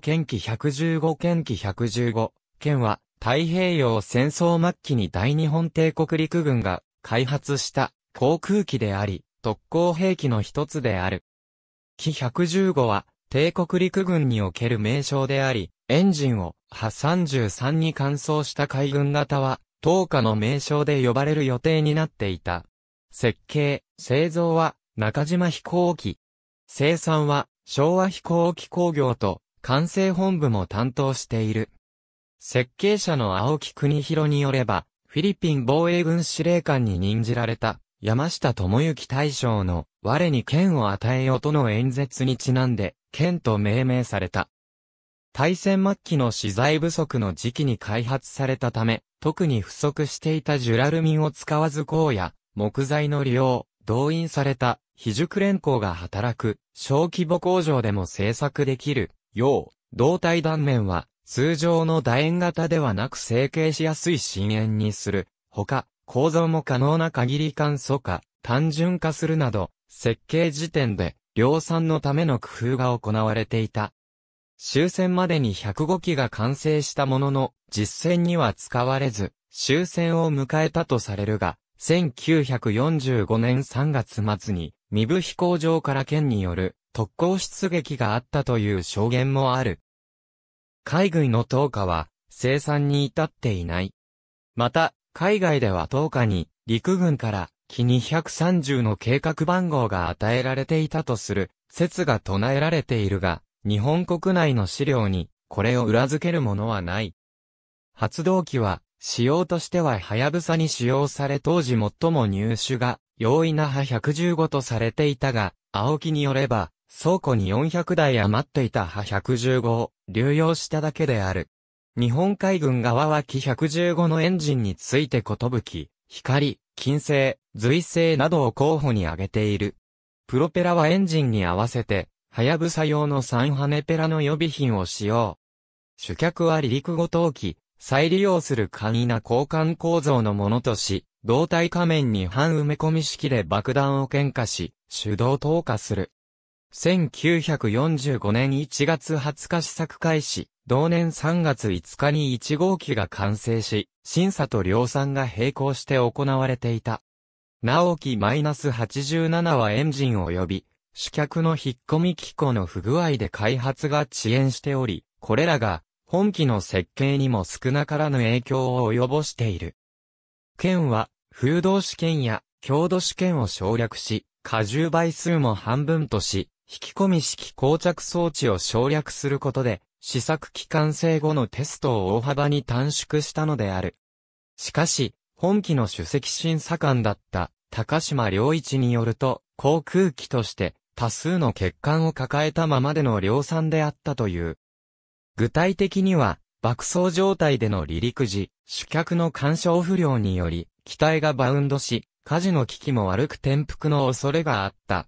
県機115県機115県は太平洋戦争末期に大日本帝国陸軍が開発した航空機であり特攻兵器の一つである。機115は帝国陸軍における名称であり、エンジンを波33に換装した海軍型は、当下の名称で呼ばれる予定になっていた。設計、製造は中島飛行機。生産は昭和飛行機工業と管制本部も担当している。設計者の青木国広によれば、フィリピン防衛軍司令官に任じられた山下智之大将の我に剣を与えよとの演説にちなんで剣と命名された。対戦末期の資材不足の時期に開発されたため、特に不足していたジュラルミンを使わず荒や木材の利用、動員された非熟連工が働く小規模工場でも製作できるよう、胴体断面は、通常の楕円型ではなく成形しやすい深円にする。ほか、構造も可能な限り簡素化、単純化するなど、設計時点で、量産のための工夫が行われていた。終戦までに105機が完成したものの、実戦には使われず、終戦を迎えたとされるが、1945年3月末に、三部飛行場から県による特攻出撃があったという証言もある。海軍の投下は生産に至っていない。また、海外では投下に陸軍から機230の計画番号が与えられていたとする説が唱えられているが、日本国内の資料にこれを裏付けるものはない。発動機は、仕様としてははやぶさに使用され当時最も入手が容易な派115とされていたが、青木によれば、倉庫に400台余っていた派115を流用しただけである。日本海軍側は機115のエンジンについてことぶき、光、金星、随星などを候補に挙げている。プロペラはエンジンに合わせて、はやぶさ用の3羽ペラの予備品を使用。主脚は離陸後投機、再利用する簡易な交換構造のものとし、胴体仮面に半埋め込み式で爆弾を喧嘩し、手動投下する。1945年1月20日試作開始、同年3月5日に1号機が完成し、審査と量産が並行して行われていた。ナ直機 -87 はエンジン及び、主客の引っ込み機構の不具合で開発が遅延しており、これらが本機の設計にも少なからぬ影響を及ぼしている。県は、風土試験や強度試験を省略し、荷重倍数も半分とし、引き込み式膠着装置を省略することで、試作期間制後のテストを大幅に短縮したのである。しかし、本機の主席審査官だった高島良一によると、航空機として多数の欠陥を抱えたままでの量産であったという。具体的には、爆走状態での離陸時、主客の干渉不良により、機体がバウンドし、火事の危機も悪く転覆の恐れがあった。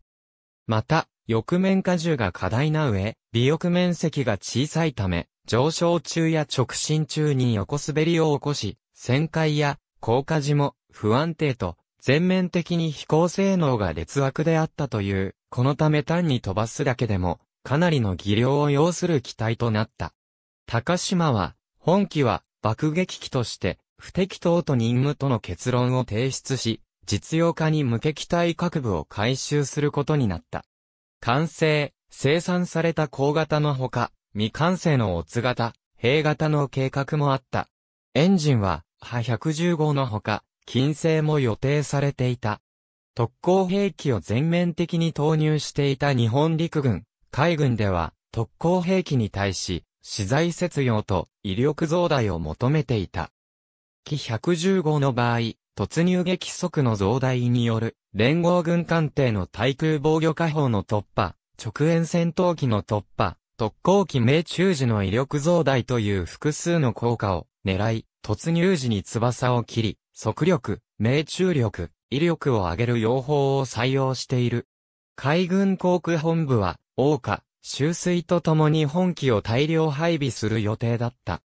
また、翼面荷重が過大な上、尾翼面積が小さいため、上昇中や直進中に横滑りを起こし、旋回や降下時も不安定と、全面的に飛行性能が劣悪であったという、このため単に飛ばすだけでも、かなりの技量を要する機体となった。高島は、本機は爆撃機として不適当と任務との結論を提出し、実用化に向け機体各部を回収することになった。完成、生産された鋼型のほか、未完成のオツ型、兵型の計画もあった。エンジンは、波115のほか、金星も予定されていた。特攻兵器を全面的に投入していた日本陸軍、海軍では、特攻兵器に対し、資材節用と威力増大を求めていた。機115の場合、突入撃速の増大による、連合軍艦艇の対空防御火砲の突破、直縁戦闘機の突破、特攻機命中時の威力増大という複数の効果を狙い、突入時に翼を切り、速力、命中力、威力を上げる用法を採用している。海軍航空本部は、大化、修水とともに本機を大量配備する予定だった。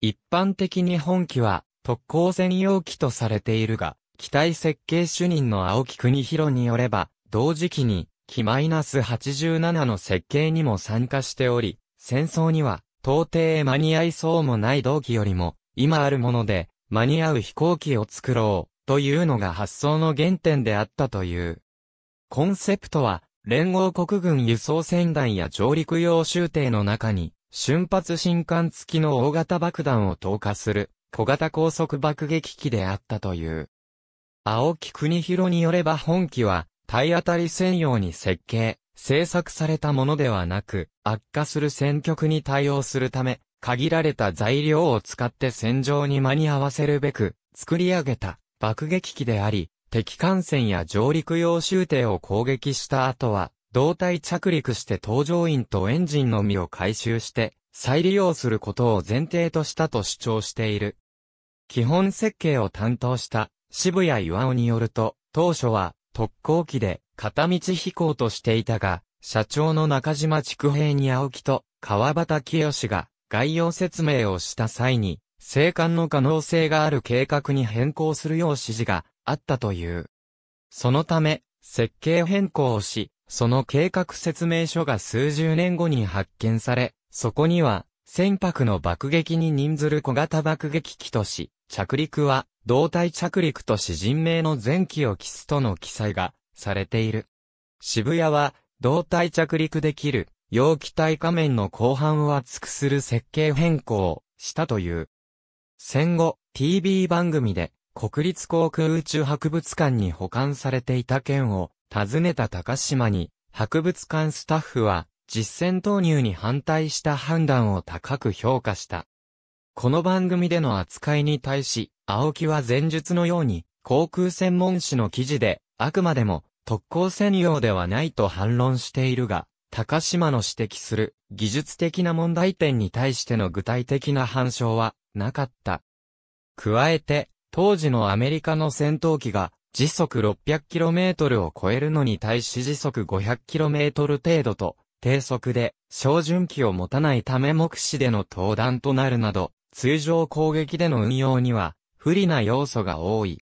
一般的に本機は、特攻専用機とされているが、機体設計主任の青木国広によれば、同時期に、機 -87 の設計にも参加しており、戦争には、到底間に合いそうもない同期よりも、今あるもので、間に合う飛行機を作ろう、というのが発想の原点であったという。コンセプトは、連合国軍輸送船団や上陸用集艇の中に、瞬発新艦付きの大型爆弾を投下する、小型高速爆撃機であったという。青木国広によれば本機は、体当たり専用に設計、制作されたものではなく、悪化する戦局に対応するため、限られた材料を使って戦場に間に合わせるべく、作り上げた爆撃機であり、敵艦船や上陸用終艇を攻撃した後は、胴体着陸して搭乗員とエンジンのみを回収して、再利用することを前提としたと主張している。基本設計を担当した渋谷岩尾によると、当初は特攻機で片道飛行としていたが、社長の中島畜平に青木と川端清が概要説明をした際に、生還の可能性がある計画に変更するよう指示があったという。そのため、設計変更をし、その計画説明書が数十年後に発見され、そこには、船舶の爆撃に任ずる小型爆撃機とし、着陸は、胴体着陸と詩人名の前期を期すとの記載が、されている。渋谷は、胴体着陸できる、容器体仮面の後半を厚くする設計変更をしたという。戦後、TV 番組で、国立航空宇宙博物館に保管されていた件を、訪ねた高島に、博物館スタッフは、実践投入に反対した判断を高く評価した。この番組での扱いに対し、青木は前述のように、航空専門誌の記事で、あくまでも特攻専用ではないと反論しているが、高島の指摘する技術的な問題点に対しての具体的な反証はなかった。加えて、当時のアメリカの戦闘機が時速 600km を超えるのに対し時速 500km 程度と低速で照準器を持たないため目視での登壇となるなど通常攻撃での運用には不利な要素が多い。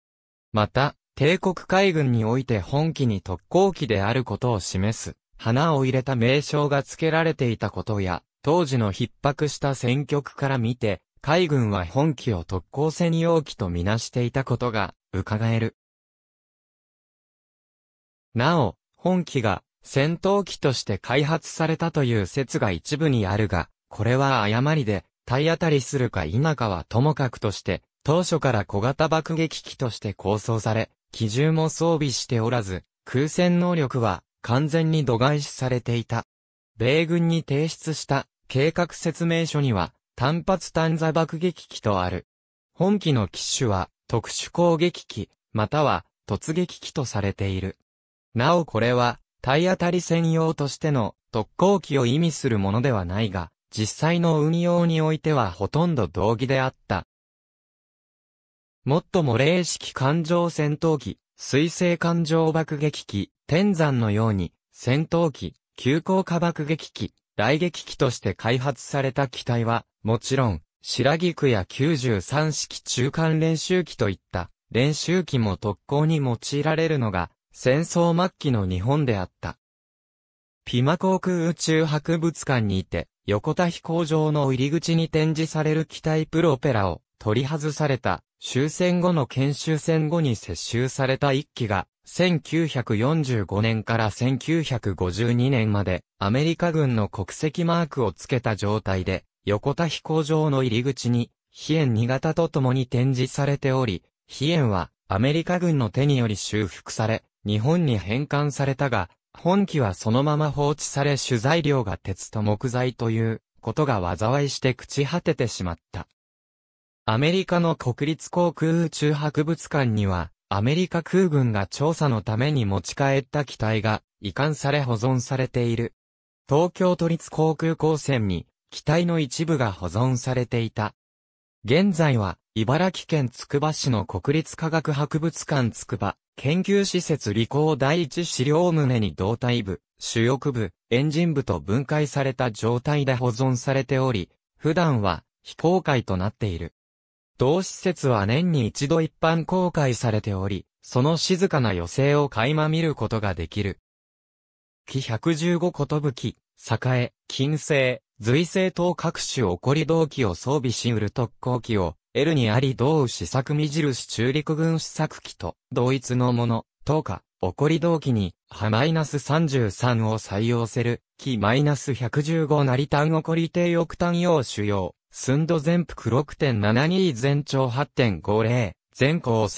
また、帝国海軍において本機に特攻機であることを示す、花を入れた名称が付けられていたことや、当時の逼迫した戦局から見て、海軍は本機を特攻専用機とみなしていたことが、伺える。なお、本機が戦闘機として開発されたという説が一部にあるが、これは誤りで、体当たりするか否かはともかくとして、当初から小型爆撃機として構想され、機銃も装備しておらず、空戦能力は完全に度外視されていた。米軍に提出した計画説明書には、単発単座爆撃機とある。本機の機種は特殊攻撃機、または突撃機とされている。なおこれは体当たり専用としての特攻機を意味するものではないが、実際の運用においてはほとんど同義であった。もっとも霊式艦上戦闘機、水星艦上爆撃機、天山のように、戦闘機、急降下爆撃機、雷撃機として開発された機体は、もちろん、白菊や93式中間練習機といった練習機も特攻に用いられるのが戦争末期の日本であった。ピマ航空宇宙博物館にいて横田飛行場の入り口に展示される機体プロペラを取り外された終戦後の研修戦後に接収された一機が1945年から1952年までアメリカ軍の国籍マークをつけた状態で横田飛行場の入り口に飛燕2型と共に展示されており、飛燕はアメリカ軍の手により修復され、日本に返還されたが、本機はそのまま放置され取材料が鉄と木材ということが災いして朽ち果ててしまった。アメリカの国立航空宇宙博物館には、アメリカ空軍が調査のために持ち帰った機体が移管され保存されている。東京都立航空高専に機体の一部が保存されていた。現在は、茨城県つくば市の国立科学博物館つくば、研究施設理工第一資料棟に胴体部、主翼部、エンジン部と分解された状態で保存されており、普段は非公開となっている。同施設は年に一度一般公開されており、その静かな余生を垣間見ることができる。木115ことぶき、栄、金星、随星等各種起こり動機を装備しうる特攻機を、L にあり同試作目印中陸軍試作機と、同一のもの、等価、起こり同期に、マイナス -33 を採用せる、機 -115 成単起こり低翼単用主要、寸度全幅6.72全長8.50、全高3.10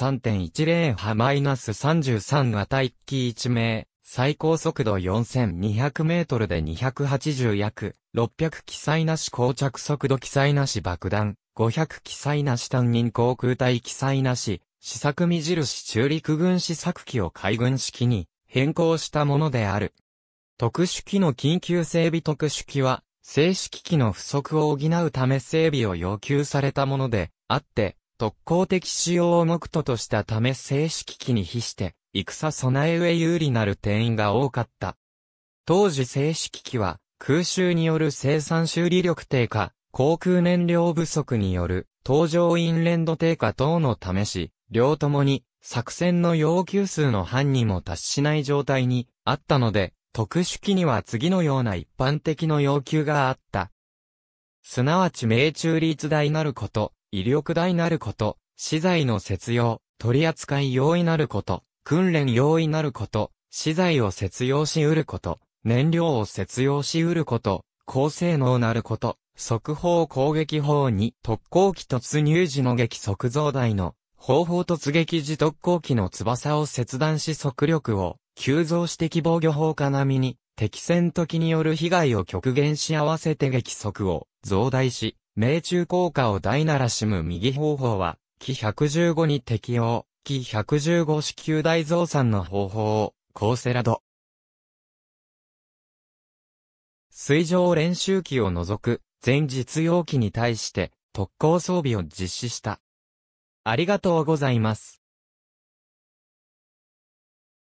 ス -33 一機1名、最高速度4200メートルで280約、600機載なし膠着速度機載なし爆弾、500記載なし単人航空隊記載なし、試作目印中陸軍試作機を海軍式に変更したものである。特殊機の緊急整備特殊機は、正式機の不足を補うため整備を要求されたものであって、特攻的使用を目途としたため正式機に比して、戦備え上有利なる定員が多かった。当時正式機は、空襲による生産修理力低下、航空燃料不足による、搭乗員連度低下等のためし、両ともに、作戦の要求数の範にも達しない状態にあったので、特殊機には次のような一般的の要求があった。すなわち命中率大なること、威力大なること、資材の節用、取扱い容易なること、訓練容易なること、資材を節用し得ること、燃料を節用し得ること、高性能なること、速報攻撃法に特攻機突入時の撃速増大の方法突撃時特攻機の翼を切断し速力を急増して希御漁法化並みに敵戦時による被害を極限し合わせて撃速を増大し、命中効果を大ならしむ右方法は、機115に適用、機115子球大増産の方法を、コーセラド。水上練習機を除く、全実用機に対して特攻装備を実施した。ありがとうございます。